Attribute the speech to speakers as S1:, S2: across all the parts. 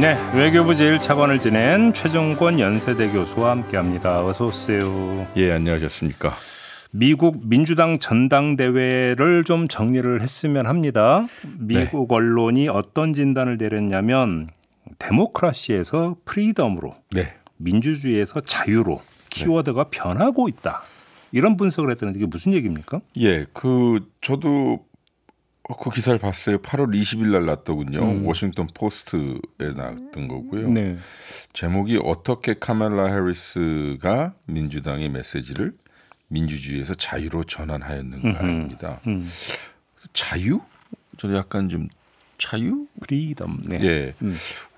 S1: 네, 외교부 제1차관을 지낸 최종권 연세대 교수와 함께합니다. 어서 오세요. 예, 안녕하셨습니까? 미국 민주당 전당대회를 좀 정리를 했으면 합니다. 네. 미국 네. 언론이 어떤 진단을 내렸냐면 데모크라시에서 프리덤으로 네. 민주주의에서 자유로 네. 키워드가 네. 변하고 있다. 이런 분석을 했다는데 이게 무슨 얘기입니까? 예, 그
S2: 저도 어, 그 기사를 봤어요. 8월 20일 날 났더군요. 음. 워싱턴 포스트에 났던 음. 거고요. 네. 제목이 어떻게 카멜라 해리스가 민주당의 메시지를 민주주의에서 자유로 전환하였는가입니다. 음. 자유? 저는 약간 좀 자유? 프리덤. 네. 예. 음.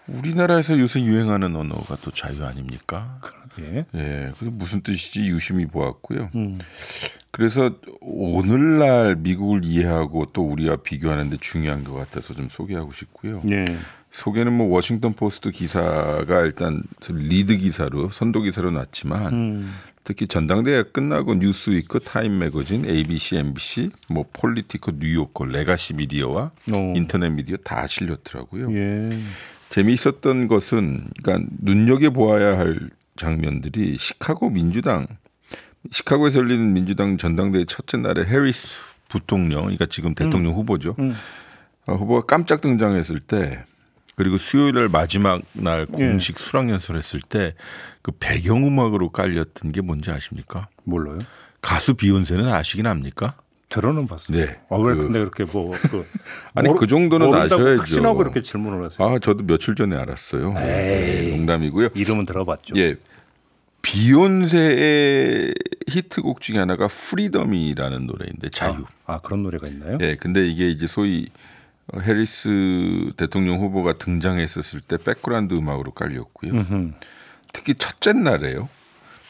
S2: 우리나라에서 요새 유행하는 언어가 또 자유 아닙니까? 그렇죠. 예. 예. 그래서 무슨 뜻이지 유심히 보았고요. 음. 그래서 오늘날 미국을 이해하고 또 우리와 비교하는데 중요한 것 같아서 좀 소개하고 싶고요. 예. 소개는 뭐 워싱턴 포스트 기사가 일단 리드 기사로 선도 기사로 났지만 음. 특히 전당대회가 끝나고 뉴스위크, 타임 매거진, ABC, MBC, 뭐 폴리티코, 뉴욕거, 레가시 미디어와 오. 어. 인터넷 미디어 다 실렸더라고요. 예. 재미있었던 것은 그러니까 눈여겨 보아야 할 장면들이 시카고 민주당 시카고에서 열리는 민주당 전당대회 첫째 날에 해리스 부통령, 그러니까 지금 대통령 음. 후보죠. 음. 어, 후보가 깜짝 등장했을 때 그리고 수요일 날 마지막 날 예. 공식 예. 수락 연설했을 때 그 배경음악으로 깔렸던 게 뭔지 아십니까? 몰라요. 가수 비욘세는 아시긴 합니까? 들어는 봤어요. 네. 아, 그, 근데
S1: 그렇게 뭐 그, 아니 그 모르, 그 정도는 아셔야죠. 확신하고 그렇게 질문을 하세요.
S2: 아 저도 며칠 전에 알았어요. 네, 에이, 네, 농담이고요. 이름은 들어봤죠. 예. 비욘세의 히트곡 중에 하나가 프리덤이라는 노래인데 자유. 아, 아 그런 노래가 있나요? 예. 근데 이게 이제 소위 어, 해리스 대통령 후보가 등장했었을 때 백그라운드 음악으로 깔렸고요. 음흠. 특히 첫째 날에요.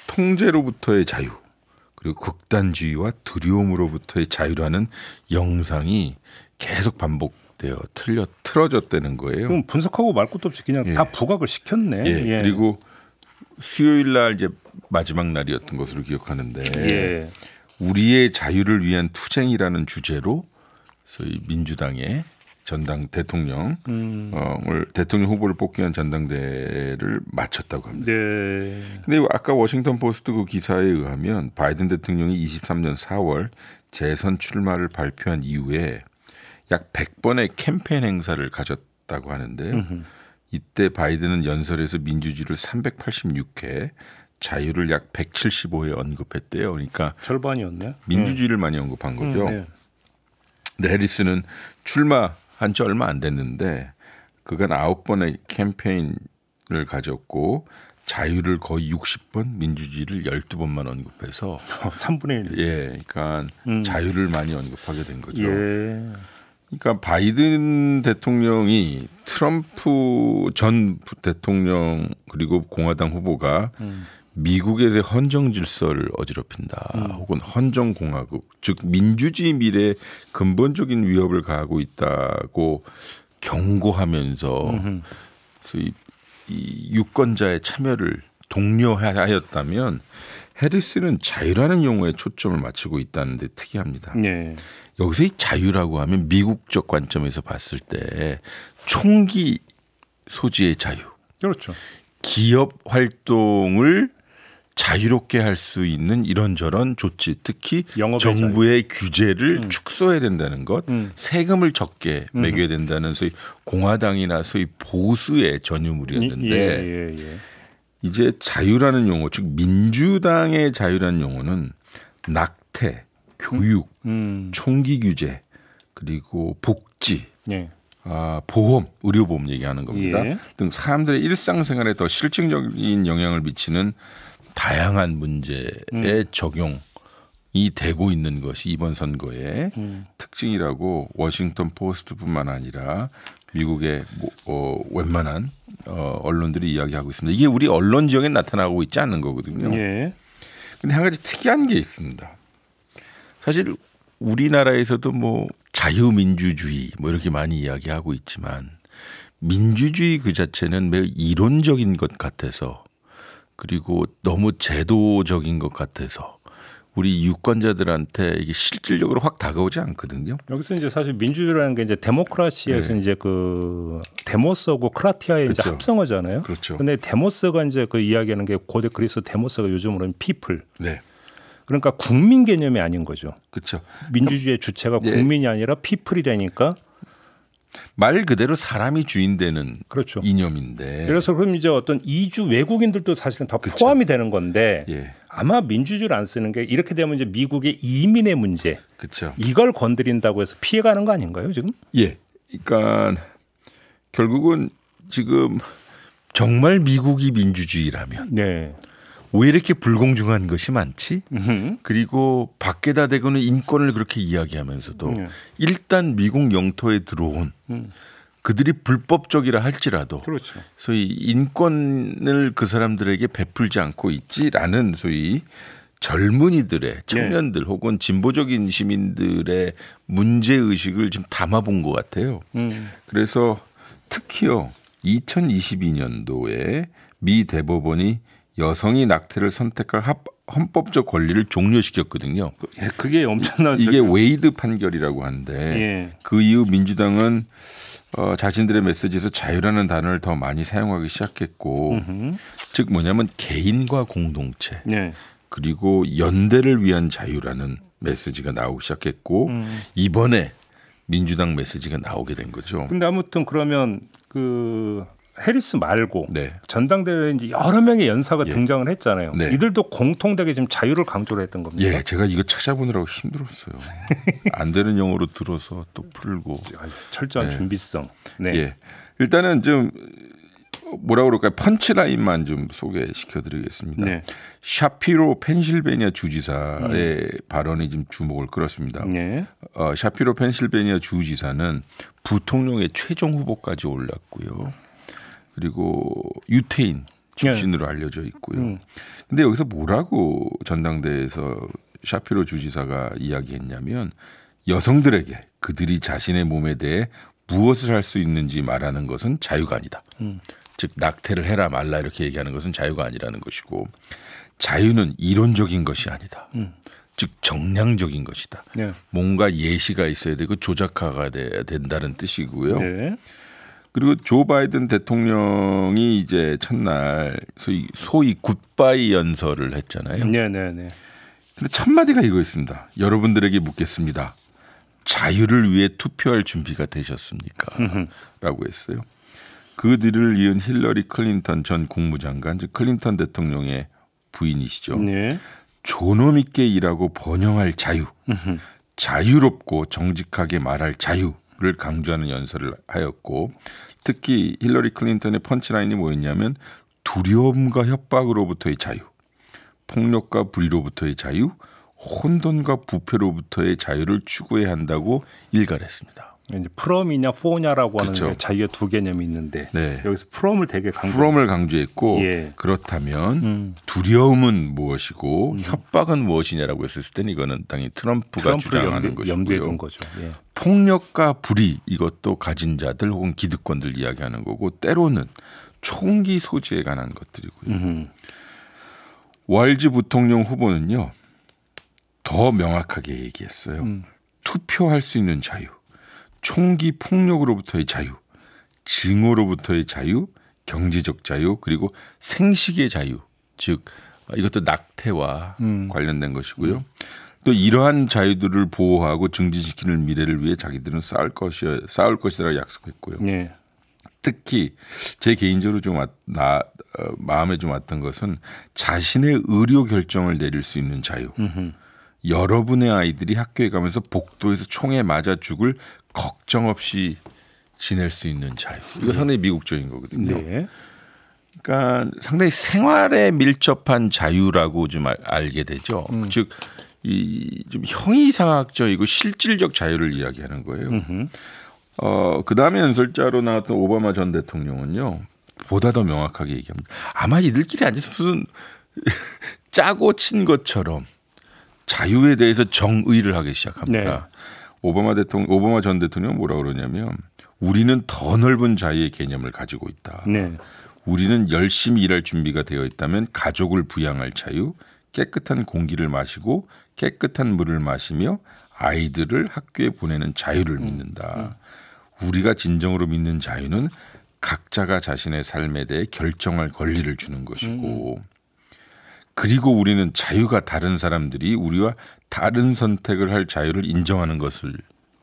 S2: 통제로부터의 자유. 그리고 극단주의와 두려움으로부터의 자유라는 영상이 계속 반복되어 틀려 틀어졌다는 거예요. 그럼 분석하고 말 것도
S1: 없이 그냥 예. 다 부각을 시켰네. 예. 예.
S2: 그리고 수요일 날 이제 마지막 날이었던 것으로 기억하는데 예. 우리의 자유를 위한 투쟁이라는 주제로 소위 민주당의 전당 대통령을 음. 어, 대통령 후보를 뽑기 위한 전당대회를 마쳤다고 합니다. 네. 근데 아까 워싱턴 포스트 그 기사에 의하면 바이든 대통령이 23년 4월 재선 출마를 발표한 이후에 약 100번의 캠페인 행사를 가졌다고 하는데 이때 바이든은 연설에서 민주주의를 386회, 자유를 약 175회 언급했대요. 그러니까 절반이었네. 민주주의를 음. 많이 언급한 거죠. 음, 네. 근데 해리스는 출마 한지 얼마 안 됐는데 그간 아홉 번의 캠페인을 가졌고 자유를 거의 60번, 민주주의를 12번만 언급해서 3분의 1. 예, 그러니까 음. 자유를 많이 언급하게 된 거죠.
S1: 예.
S2: 그러니까 바이든 대통령이 트럼프 전 대통령 그리고 공화당 후보가 음. 미국의 에 헌정 질서를 어지럽힌다. 음. 혹은 헌정 공화국, 즉 민주주의 미래에 근본적인 위협을 가하고 있다고 경고하면서 소위 이 유권자의 참여를 독려하였다면 해리스는 자유라는 용어에 초점을 맞추고 있다는 데 특이합니다. 네. 여기서 이 자유라고 하면 미국적 관점에서 봤을 때 총기 소지의 자유. 그렇죠. 기업 활동을 자유롭게 할 수 있는 이런저런 조치, 특히 정부의 자유. 규제를 음. 축소해야 된다는 것, 음. 세금을 적게 음. 매겨야 된다는 소위 공화당이나 소위 보수의 전유물이었는데 예, 예, 예. 이제 자유라는 용어, 즉 민주당의 자유라는 용어는 낙태, 교육, 음. 음. 총기 규제, 그리고 복지, 예. 아, 보험, 의료보험 얘기하는 겁니다. 예. 등 사람들의 일상생활에 더 실질적인 영향을 미치는 다양한 문제에 음. 적용이 되고 있는 것이 이번 선거의 음. 특징이라고 워싱턴 포스트뿐만 아니라 미국의 뭐, 어, 웬만한 어, 언론들이 이야기하고 있습니다. 이게 우리 언론 지역에 나타나고 있지 않은 거거든요. 예. 근데 한 가지 특이한 게 있습니다. 사실 우리나라에서도 뭐 자유민주주의 뭐 이렇게 많이 이야기하고 있지만 민주주의 그 자체는 매우 이론적인 것 같아서 그리고 너무 제도적인 것 같아서 우리 유권자들한테 이게 실질적으로 확 다가오지 않거든요.
S1: 여기서 이제 사실 민주주의라는 게 이제 데모크라시에서 네. 이제 그 데모스하고 크라티아의 그렇죠. 이제 합성어잖아요. 그렇죠. 근데 데모스가 이제 그 이야기하는 게 고대 그리스 데모스가 요즘으로는 피플. 네. 그러니까 국민 개념이 아닌 거죠. 그렇죠. 민주주의의 주체가 네. 국민이 아니라 피플이 되니까 말 그대로 사람이 주인되는 그렇죠. 이념인데. 그래서 그럼 이제 어떤 이주 외국인들도 사실은 다 그렇죠. 포함이 되는 건데 예. 아마 민주주의를 안 쓰는 게 이렇게 되면 이제 미국의 이민의 문제. 그렇죠. 이걸 건드린다고 해서 피해가는 거 아닌가요 지금? 예. 그러니까 결국은 지금
S2: 정말 미국이 민주주의라면. 네. 왜 이렇게 불공정한 것이 많지? 그리고 밖에다 대고는 인권을 그렇게 이야기하면서도 예. 일단 미국 영토에 들어온 음. 그들이 불법적이라 할지라도 그렇죠. 소위 인권을 그 사람들에게 베풀지 않고 있지라는 소위 젊은이들의 예. 청년들 네. 혹은 진보적인 시민들의 문제 의식을 지금 담아본 것 같아요. 음. 그래서 특히요 2022년도에 미 대법원이 여성이 낙태를 선택할 합, 헌법적 권리를 종료시켰거든요. 예, 그게 엄청난 이게 웨이드 판결이라고 하는데 예. 그 이후 민주당은 어, 자신들의 메시지에서 자유라는 단어를 더 많이 사용하기 시작했고 음흠. 즉 뭐냐면 개인과 공동체 예. 그리고 연대를 위한 자유라는 메시지가 나오기 시작했고 음. 이번에 민주당 메시지가 나오게 된 거죠.
S1: 근데 아무튼 그러면 그 해리스 말고 네. 전당대회에 이제 여러 명의 연사가 예. 등장을 했잖아요. 네. 이들도 공통되게 지금 자유를 강조를 했던 겁니다. 예, 제가
S2: 이거 찾아보느라고 힘들었어요. 안 되는 용어로 들어서 또 풀고 철저한 네. 준비성. 네. 예. 일단은 좀 뭐라 그럴까요? 펀치라인만 좀 소개시켜드리겠습니다. 네. 샤피로 펜실베니아 주지사의 네. 발언이 좀 주목을 끌었습니다. 네. 어, 샤피로 펜실베니아 주지사는 부통령의 최종 후보까지 올랐고요. 그리고 유태인 출신으로 네. 알려져 있고요. 그런데 음. 여기서 뭐라고 전당대회에서 샤피로 주지사가 이야기했냐면 여성들에게 그들이 자신의 몸에 대해 무엇을 할 수 있는지 말하는 것은 자유가 아니다. 음. 즉 낙태를 해라 말라 이렇게 얘기하는 것은 자유가 아니라는 것이고 자유는 이론적인 것이 아니다. 음. 즉 정량적인 것이다. 네. 뭔가 예시가 있어야 되고 조작화가 돼야 된다는 뜻이고요. 네. 그리고 조 바이든 대통령이 이제 첫날 소위, 소위 굿바이 연설을 했잖아요. 네네네. 네, 네. 근데 첫 마디가 이거였습니다. 여러분들에게 묻겠습니다. 자유를 위해 투표할 준비가 되셨습니까? 라고 했어요. 그 뒤를 이은 힐러리 클린턴 전 국무장관, 즉 클린턴 대통령의 부인이시죠. 네. 존엄 있게 일하고 번영할 자유, 자유롭고 정직하게 말할 자유, 를 강조하는 연설을 하였고 특히 힐러리 클린턴의 펀치라인이 뭐였냐면 두려움과 협박으로부터의 자유, 폭력과 불의로부터의 자유, 혼돈과 부패로부터의 자유를 추구해야 한다고 일갈했습니다.
S1: 이제 프롬이냐 포냐라고 하는 그쵸. 게 자기가 두 개념이 있는데 네. 여기서 프롬을 되게 강조 프롬을 강조했고 예.
S2: 그렇다면 음. 두려움은 무엇이고 음. 협박은 무엇이냐라고 했을 때는 이거는 당연히 트럼프가 주장하는 염두, 것이고요. 예. 폭력과 불의 이것도 가진 자들 혹은 기득권들 이야기하는 거고 때로는 총기 소지에 관한 것들이고요. 월지 부통령 후보는요 더 명확하게 얘기했어요. 음. 투표할 수 있는 자유. 총기 폭력으로부터의 자유, 증오로부터의 자유, 경제적 자유, 그리고 생식의 자유, 즉 이것도 낙태와 음. 관련된 것이고요. 또 이러한 자유들을 보호하고 증진시키는 미래를 위해 자기들은 싸울 것이 싸울 것이라 고 약속했고요. 네. 특히 제 개인적으로 좀 나, 어, 마음에 좀 왔던 것은 자신의 의료 결정을 내릴 수 있는 자유. 음흠. 여러분의 아이들이 학교에 가면서 복도에서 총에 맞아 죽을 걱정 없이 지낼 수 있는 자유. 이거 네. 상당히 미국적인 거거든요. 네. 그러니까 상당히 생활에 밀접한 자유라고 좀 알, 게 되죠. 음. 즉, 이좀 형이상학적이고 실질적 자유를 이야기하는 거예요. 어, 그 다음에 연설자로 나왔던 오바마 전 대통령은요, 보다 더 명확하게 얘기합니다. 아마 이들끼리 앉아서 무슨 짜고 친 것처럼 자유에 대해서 정의를 하기 시작합니다. 네. 오바마 대통령 오바마 전 대통령 뭐라 그러냐면 우리는 더 넓은 자유의 개념을 가지고 있다. 네. 우리는 열심히 일할 준비가 되어 있다면 가족을 부양할 자유, 깨끗한 공기를 마시고 깨끗한 물을 마시며 아이들을 학교에 보내는 자유를 음. 믿는다. 음. 우리가 진정으로 믿는 자유는 각자가 자신의 삶에 대해 결정할 권리를 주는 것이고 음. 그리고 우리는 자유가 다른 사람들이 우리와 다른 선택을 할 자유를 인정하는 것을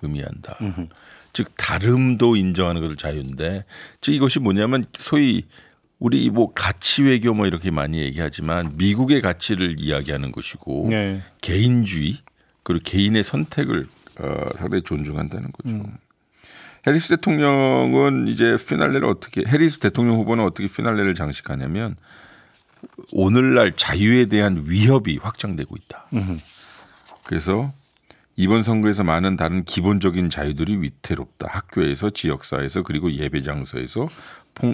S2: 의미한다. 음흠. 즉 다름도 인정하는 것을 자유인데 즉 이것이 뭐냐면 소위 우리 뭐 가치 외교 뭐 이렇게 많이 얘기하지만 미국의 가치를 이야기하는 것이고 네. 개인주의 그리고 개인의 선택을 어, 상당히 존중한다는 거죠. 음. 해리스 대통령은 이제 피날레를 어떻게 해리스 대통령 후보는 어떻게 피날레를 장식하냐면 오늘날 자유에 대한 위협이 확장되고 있다. 그래서 이번 선거에서 많은 다른 기본적인 자유들이 위태롭다. 학교에서, 지역사에서, 그리고 예배장소에서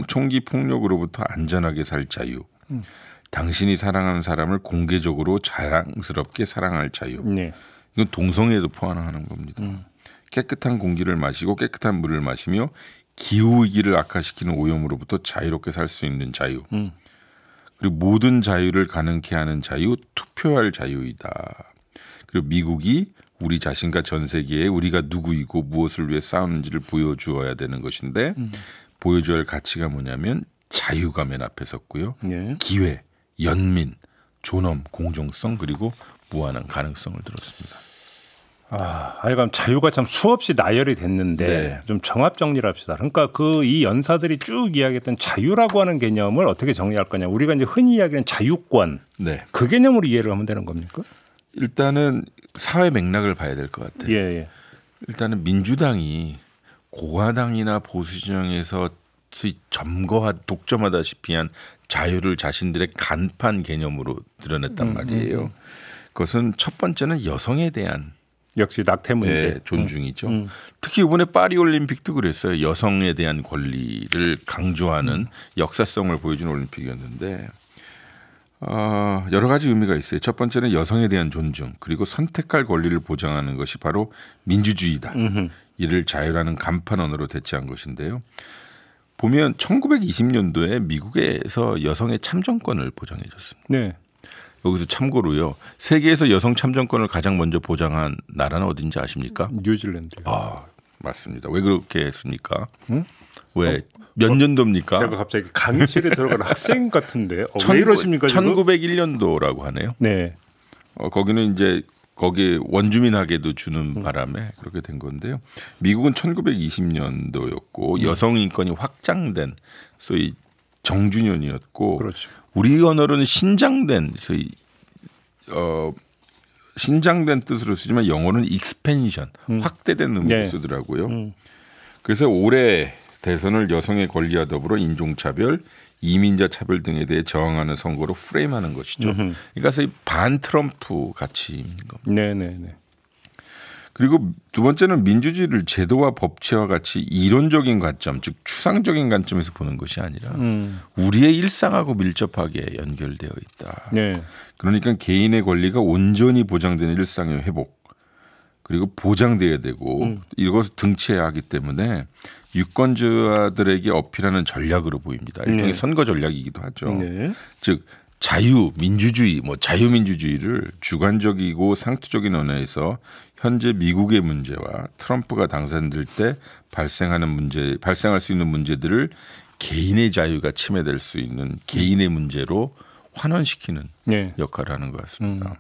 S2: 총기 폭력으로부터 안전하게 살 자유. 음. 당신이 사랑하는 사람을 공개적으로 자랑스럽게 사랑할 자유. 네. 이건 동성애도 포함하는 겁니다. 음. 깨끗한 공기를 마시고 깨끗한 물을 마시며 기후 위기를 악화시키는 오염으로부터 자유롭게 살 수 있는 자유. 음. 그리고 모든 자유를 가능케 하는 자유, 투표할 자유이다. 그리고 미국이 우리 자신과 전 세계에 우리가 누구이고 무엇을 위해 싸우는지를 보여주어야 되는 것인데 음. 보여줘야 할 가치가 뭐냐면 자유가 맨 앞에 섰고요. 예. 기회, 연민, 존엄, 공정성
S1: 그리고 무한한 가능성을 들었습니다. 아, 하여간 자유가 참 수없이 나열이 됐는데 네. 좀 정합 정리를 합시다. 그러니까 그 이 연사들이 쭉 이야기했던 자유라고 하는 개념을 어떻게 정리할 거냐. 우리가 이제 흔히 이야기하는 자유권. 네. 그 개념으로 이해를 하면 되는 겁니까? 일단은 사회 맥락을 봐야 될 것 같아요. 예, 예. 일단은
S2: 민주당이 고화당이나 보수 진영에서 점거와 독점하다시피 한 자유를 자신들의 간판 개념으로 드러냈단 음, 음, 말이에요. 음. 그것은 첫 번째는 여성에 대한 역시 낙태 문제 네, 존중이죠. 음. 특히 이번에 파리 올림픽도 그랬어요. 여성에 대한 권리를 강조하는 역사성을 보여준 올림픽이었는데 어, 여러 가지 의미가 있어요. 첫 번째는 여성에 대한 존중 그리고 선택할 권리를 보장하는 것이 바로 민주주의다. 음흠. 이를 자유라는 간판언으로 대체한 것인데요. 보면 1920년도에 미국에서 여성의 참정권을 보장해줬습니다. 네. 여기서 참고로요. 세계에서 여성 참정권을 가장 먼저 보장한 나라는 어딘지 아십니까? 뉴질랜드. 아 맞습니다. 왜 그렇게 했습니까? 응? 왜 어, 어, 년도입니까? 제가 갑자기
S1: 강의실에 들어간 학생 같은데 어, 천, 왜 이러십니까?
S2: 1901년도라고 하네요. 네. 어, 거기는 이제 거기 원주민에게도 주는 음. 바람에 그렇게 된 건데요. 미국은 1920년도였고 음. 여성 인권이 확장된 소위 정주년이었고 그렇죠. 우리 언어로는 신장된 소위 어 신장된 뜻으로 쓰지만 영어는 익스펜션 음. 확대된 의미로 네. 쓰더라고요. 음. 그래서 올해 대선을 여성의 권리와 더불어 인종차별, 이민자 차별 등에 대해 저항하는 선거로 프레임하는 것이죠. 음흠. 그러니까 반 트럼프 가치인 겁니다. 네네네. 네, 네. 그리고 두 번째는 민주주의를 제도와 법치와 같이 이론적인 관점, 즉 추상적인 관점에서 보는 것이 아니라 음. 우리의 일상하고 밀접하게 연결되어 있다. 네. 그러니까 개인의 권리가 온전히 보장되는 일상의 회복 그리고 보장돼야 되고 음. 이것을 등치해야 하기 때문에 유권자들에게 어필하는 전략으로 보입니다. 일종의 네. 선거 전략이기도 하죠. 네. 즉 자유 민주주의 뭐 자유민주주의를 주관적이고 상투적인 언어에서 현재 미국의 문제와 트럼프가 당선될 때 발생하는 문제, 발생할 수 있는 문제들을 개인의 자유가 침해될 수 있는 개인의 문제로 환원시키는 네. 역할을 하는 것 같습니다. 음.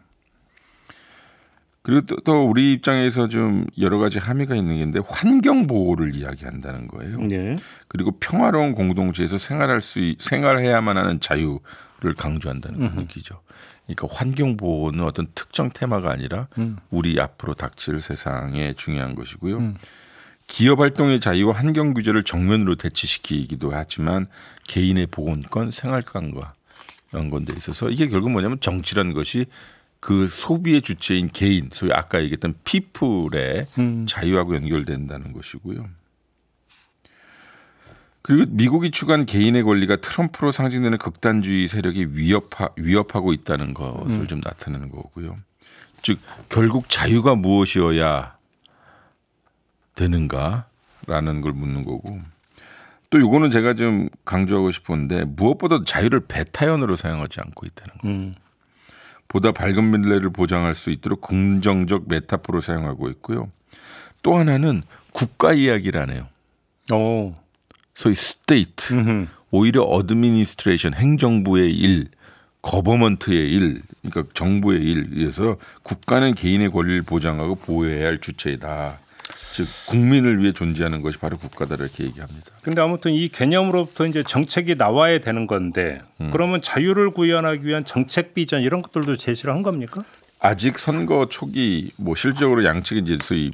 S2: 그리고 또, 또, 우리 입장에서 좀 여러 가지 함의가 있는 게 있는데 환경 보호를 이야기한다는 거예요. 네. 그리고 평화로운 공동체에서 생활할 수 생활해야만 하는 자유를 강조한다는 걸느기죠 그 그러니까 환경 보호는 어떤 특정 테마가 아니라 음. 우리 앞으로 닥칠 세상에 중요한 것이고요. 음. 기업 활동의 자유와 환경 규제를 정면으로 대치시키기도 하지만 개인의 보건권, 생활권과 연관돼 있어서 이게 결국 뭐냐면 정치란 것이 그 소비의 주체인 개인, 소위 아까 얘기했던 피플의 음. 자유하고 연결된다는 것이고요. 그리고 미국이 추구한 개인의 권리가 트럼프로 상징되는 극단주의 세력이 위협하, 위협하고 있다는 것을 음. 좀 나타내는 거고요. 즉 결국 자유가 무엇이어야 되는가라는 걸 묻는 거고 또 이거는 제가 좀 강조하고 싶은데 무엇보다 자유를 배타연으로 사용하지 않고 있다는 거. 음. 보다 밝은 미래를 보장할 수 있도록 긍정적 메타포로 사용하고 있고요. 또 하나는 국가 이야기라네요. 오. 소위 스테이트 음흠. 오히려 어드미니스트레이션 행정부의 일 거버먼트의 일, 그러니까 정부의 일위해서 국가는 개인의 권리를 보장하고 보호해야 할 주체이다. 즉
S1: 국민을 위해 존재하는 것이 바로 국가다 이렇게 얘기합니다. 근데 아무튼 이 개념으로부터 이제 정책이 나와야 되는 건데 음. 그러면 자유를 구현하기 위한 정책 비전 이런 것들도 제시를 한 겁니까? 아직 선거 초기 뭐실적으로 양측이 이제 소위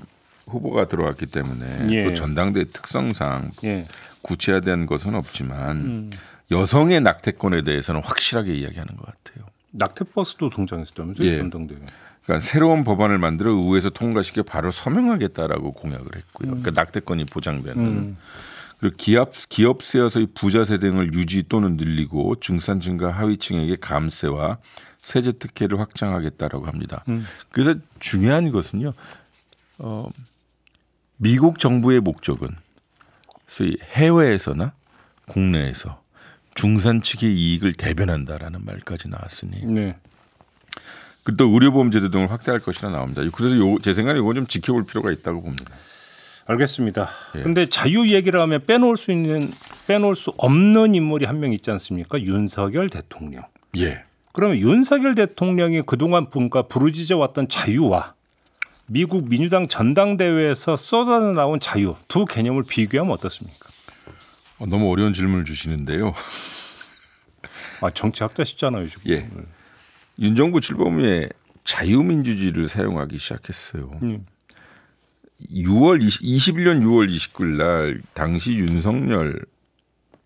S1: 후보가 들어왔기
S2: 때문에 예. 또 전당대 특성상 예. 구체화된 것은 없지만 음. 여성의 낙태권에 대해서는 확실하게 이야기하는 것 같아요.
S1: 낙태 버스도 등장했었다면서요? 예. 전당대.
S2: 그러니까 새로운 법안을 만들어 의회에서 통과시켜 바로 서명하겠다라고 공약을 했고요. 음. 그러니까 낙태권이 보장되는. 음. 그리고 기업 기업세에서의 부자세 등을 유지 또는 늘리고 중산층과 하위층에게 감세와 세제 특혜를 확장하겠다라고 합니다. 음. 그래서 중요한 것은요. 어, 미국 정부의 목적은 소위 해외에서나 국내에서 중산 층의 이익을 대변한다라는 말까지 나왔으니 네. 그또 의료보험제도 등을 확대할 것이라 나옵니다. 그래서 요, 제 생각에 이건 좀 지켜볼 필요가 있다고 봅니다.
S1: 알겠습니다. 예. 근데 자유 얘기를 하면 빼놓을 수 있는 빼놓을 수 없는 인물이 한 명 있지 않습니까? 윤석열 대통령. 예. 그러면 윤석열 대통령이 그동안 뭔가 부르짖어 왔던 자유와 미국 민주당 전당대회에서 쏟아져 나온 자유 두 개념을 비교하면 어떻습니까? 어, 너무 어려운 질문을 주시는데요. 아 정치학자시잖아요 지금. 예. 윤정부 출범에
S2: 자유민주주의를 사용하기 시작했어요. 음. 6월 20, 21년 6월 29일 날 당시 윤석열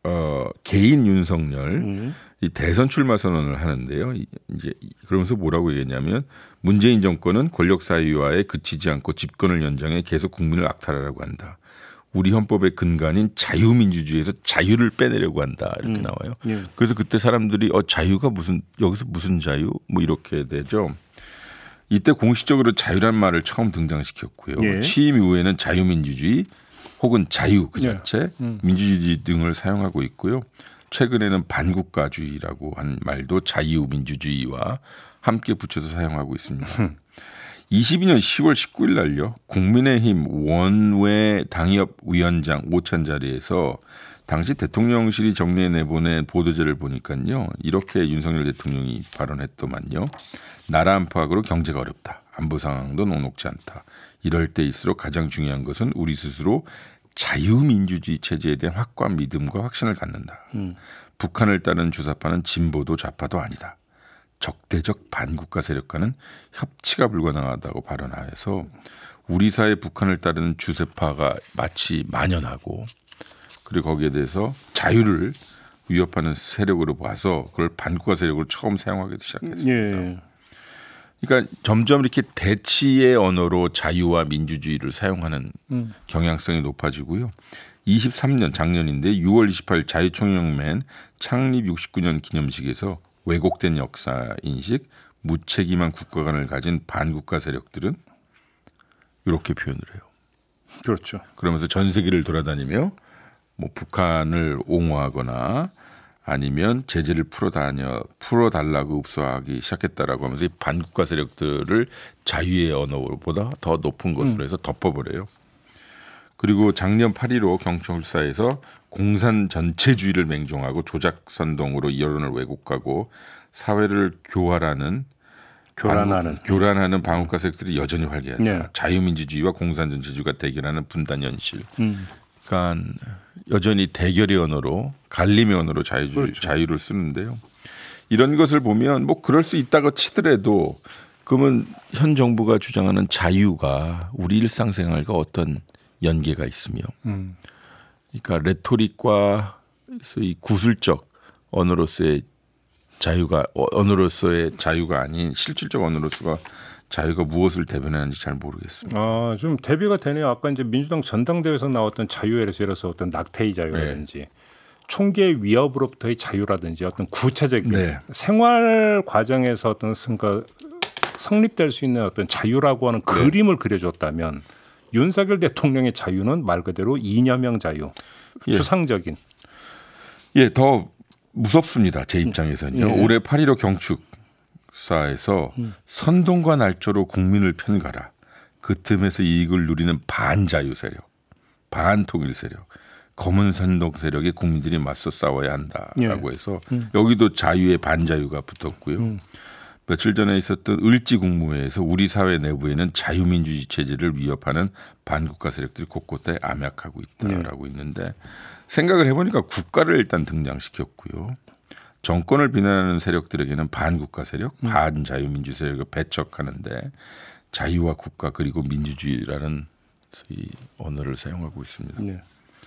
S2: 어, 개인 윤석열 음. 이 대선 출마 선언을 하는데요. 이제 그러면서 뭐라고 얘기했냐면 문재인 정권은 권력 사유화에 그치지 않고 집권을 연장해 계속 국민을 악탈하라고 한다. 우리 헌법의 근간인 자유민주주의에서 자유를 빼내려고 한다 이렇게 음. 나와요. 예. 그래서 그때 사람들이 어 자유가 무슨 여기서 무슨 자유 뭐 이렇게 되죠. 이때 공식적으로 자유란 말을 처음 등장시켰고요. 예. 취임 이후에는 자유민주주의 혹은 자유 그 예. 자체 예. 음. 민주주의 등을 사용하고 있고요. 최근에는 반국가주의라고 한 말도 자유민주주의와 함께 붙여서 사용하고 있습니다. 22년 10월 19일 날요. 국민의힘 원외 당협 위원장 오찬 자리에서 당시 대통령실이 정리해 내보낸 보도자를 보니까요. 이렇게 윤석열 대통령이 발언했더만요. 나라 안팎으로 경제가 어렵다. 안보 상황도 녹록지 않다. 이럴 때일수록 가장 중요한 것은 우리 스스로 자유민주주의 체제에 대한 확고한 믿음과 확신을 갖는다. 음. 북한을 따르는 주사파는 진보도 좌파도 아니다. 적대적 반국가 세력과는 협치가 불가능하다고 발언하여서 우리 사회 북한을 따르는 주세파가 마치 만연하고 그리고 거기에 대해서 자유를 위협하는 세력으로 봐서 그걸 반국가 세력을 처음 사용하기도 시작했습니다. 예. 그러니까 점점 이렇게 대치의 언어로 자유와 민주주의를 사용하는 음. 경향성이 높아지고요. 23년 작년인데 6월 28일 자유총연맨 창립 69년 기념식에서 왜곡된 역사 인식, 무책임한 국가관을 가진 반국가 세력들은 이렇게 표현을 해요. 그렇죠. 그러면서 전 세계를 돌아다니며 뭐 북한을 옹호하거나 아니면 제재를 풀어다녀 풀어달라고 읍소하기 시작했다라고 하면서 이 반국가 세력들을 자유의 언어보다 더 높은 것으로 음. 해서 덮어버려요. 그리고 작년 8일로 경청사에서 공산 전체주의를 맹종하고 조작선동으로 여론을 왜곡하고 사회를 교활하는 교란하는 방 교란하는 방국가 세력들이 여전히 활기하다 네. 자유민주주의와 공산 전체주의가 대결하는 분단 현실. 음. 그러니까 여전히 대결의 언어로 갈림의 언어로 자유, 그렇죠. 자유를 쓰는데요. 이런 것을 보면 뭐 그럴 수 있다고 치더라도 그러면 현 정부가 주장하는 자유가 우리 일상생활과 어떤 연계가 있으며 음. 그러니까 레토릭과 소위 구술적 언어로서의 자유가 언어로서의 자유가 아닌 실질적 언어로서가 자유가 무엇을 대변하는지 잘 모르겠습니다.
S1: 아, 좀 대비가 되네요. 아까 이제 민주당 전당대회에서 나왔던 자유에 대해서 어떤 낙태의 자유라든지 네. 총기 위협으로부터의 자유라든지 어떤 구체적인 네. 생활 과정에서 어떤 그러 성립될 수 있는 어떤 자유라고 하는 네. 그림을 그려줬다면 윤석열 대통령의 자유는 말 그대로 이념형 자유, 예. 추상적인. 예, 더
S2: 무섭습니다. 제 입장에서는요. 예. 올해 8.15 경축 역사에서 음. 선동과 날조로 국민을 편가라. 그 틈에서 이익을 누리는 반자유 세력, 반통일 세력, 검은 선동 세력에 국민들이 맞서 싸워야 한다라고 예. 해서 음. 여기도 자유의 반자유가 붙었고요. 음. 며칠 전에 있었던 을지 국무회에서 우리 사회 내부에는 자유민주주의 체제를 위협하는 반국가 세력들이 곳곳에 암약하고 있다라고 네. 있는데 생각을 해보니까 국가를 일단 등장시켰고요. 정권을 비난하는 세력들에게는 반국가 세력, 음. 반자유민주 세력을 배척하는데 자유와 국가 그리고 민주주의라는 이 언어를 사용하고 있습니다. 네.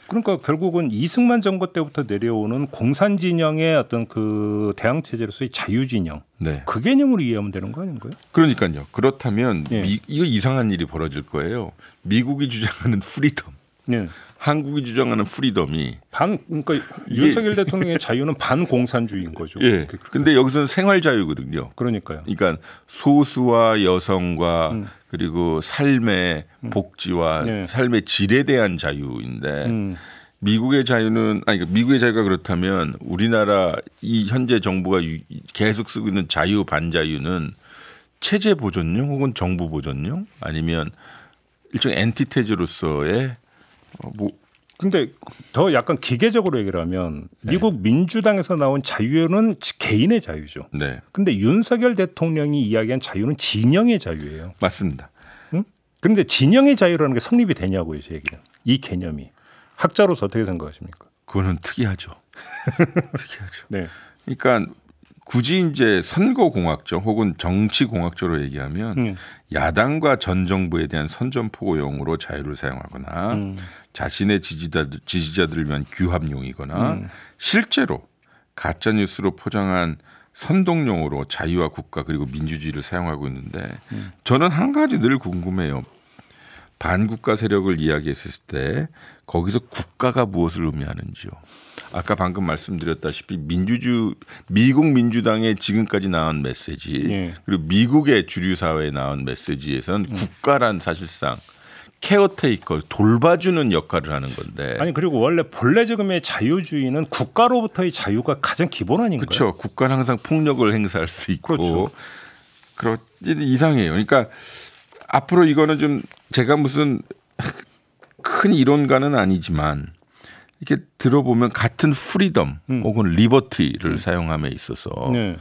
S1: 그러니까 결국은 이승만 정권 때부터 내려오는 공산 진영의 어떤 그 대항 체제로서의 자유 진영. 네. 그 개념으로 이해하면 되는 거 아닌가요? 그러니까요. 그렇다면 네. 미, 이거 이상한 일이 벌어질 거예요. 미국이 주장하는 프리덤.
S2: 네. 한국이 주장하는 프리덤이
S1: 반 그러니까 예. 윤석열 대통령의 자유는 반공산주의인 거죠. 예. 그, 그,
S2: 근데 여기서는 생활 자유거든요. 그러니까요. 그러니까 소수와 여성과 음. 그리고 삶의 음. 복지와 예. 삶의 질에 대한 자유인데 음. 미국의 자유는 아니 그러니까 미국의 자유가 그렇다면 우리나라 이 현재 정부가 계속 쓰고 있는 자유 반자유는 체제 보존용 혹은 정부 보존용 아니면 일종의 엔티테즈로서의
S1: 어, 뭐 근데 더 약간 기계적으로 얘기를 하면 네. 미국 민주당에서 나온 자유는 개인의 자유죠. 네. 근데 윤석열 대통령이 이야기한 자유는 진영의 자유예요. 맞습니다. 응? 근데 진영의 자유라는 게 성립이 되냐고요, 제 얘기는. 이 개념이. 학자로서 어떻게 생각하십니까? 그거는 특이하죠.
S2: 특이하죠. 네. 그러니까 굳이 이제 선거공학적 혹은 정치공학적으로 얘기하면 네. 야당과 전 정부에 대한 선전포고용으로 자유를 사용하거나 음. 자신의 지지자들, 지지자들을 위한 규합용이거나 음. 실제로 가짜뉴스로 포장한 선동용으로 자유와 국가 그리고 민주주의를 사용하고 있는데 음. 저는 한 가지 늘 궁금해요. 반국가 세력을 이야기했을 때 거기서 국가가 무엇을 의미하는지요. 아까 방금 말씀드렸다시피 민주주 미국 민주당의 지금까지 나온 메시지 예. 그리고 미국의 주류 사회에 나온 메시지에선 음. 국가란 사실상 케어테이커 돌봐주는
S1: 역할을 하는 건데 아니 그리고 원래 본래적금의 자유주의는 국가로부터의 자유가 가장 기본 아닌가요? 그렇죠. 국가는 항상 폭력을 행사할 수 있고 그렇죠. 그렇
S2: 이상해요. 그러니까 앞으로 이거는 좀 제가 무슨 큰 이론가는 아니지만 이렇게 들어보면 같은 프리덤 음. 혹은 리버티를 음. 사용함에 있어서 네.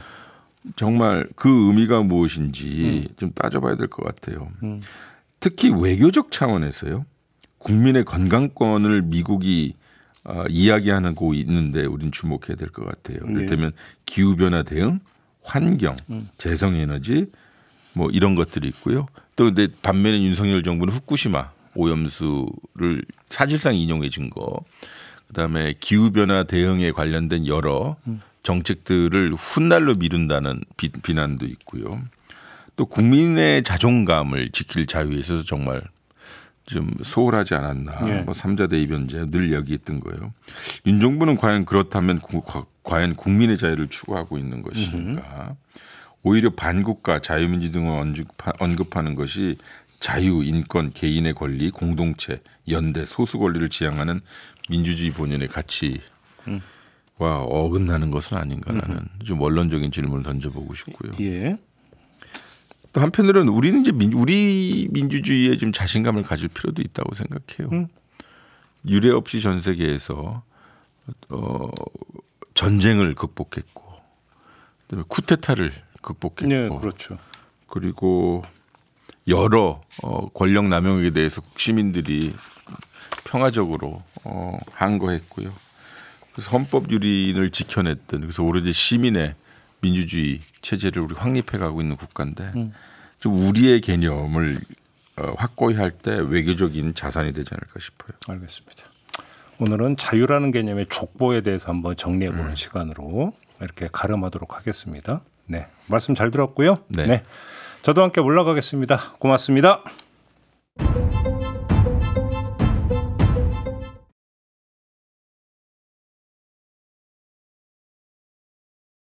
S2: 정말 그 의미가 무엇인지 음. 좀 따져봐야 될 것 같아요. 음. 특히 외교적 차원에서요. 국민의 건강권을 미국이 어, 이야기하는 거 있는데 우린 주목해야 될 것 같아요. 이를테면 네. 기후변화 대응, 환경, 음. 재생에너지 뭐 이런 것들이 있고요. 또 근데 반면에 윤석열 정부는 후쿠시마 오염수를 사실상 인용해 준 거. 그다음에 기후 변화 대응에 관련된 여러 정책들을 훗날로 미룬다는 비, 비난도 있고요. 또 국민의 자존감을 지킬 자유에 있어서 정말 좀 소홀하지 않았나. 예. 뭐 삼자대 의변제늘 얘기했던 거예요. 윤 정부는 과연 그렇다면 구, 과연 국민의 자유를 추구하고 있는 것인가? 오히려 반국가 자유민주 등을 언급하는 것이 자유, 인권, 개인의 권리, 공동체, 연대, 소수 권리를 지향하는 민주주의 본연의 가치와 음. 어긋나는 것은 아닌가라는 좀 원론적인 질문을 던져보고 싶고요. 예. 또 한편으로는 우리는 이제 민, 우리 민주주의에 좀 자신감을 가질 필요도 있다고 생각해요. 음. 유례 없이 전 세계에서 어, 전쟁을 극복했고 쿠데타를 극복했고 네, 그렇죠. 그리고 여러 어, 권력 남용에 대해서 시민들이 평화적으로 어, 항거했고요. 그래서 헌법 유린을 지켜냈던 그래서 오로지 시민의 민주주의 체제를 우리 확립해 가고 있는 국가인데 음. 좀 우리의 개념을 어, 확고히 할 때 외교적인 자산이 되지 않을까 싶어요.
S1: 알겠습니다. 오늘은 자유라는 개념의 족보에 대해서 한번 정리해 보는 음. 시간으로 이렇게 가름하도록 하겠습니다. 네. 말씀 잘 들었고요. 네. 네. 저도 함께 올라가겠습니다. 고맙습니다.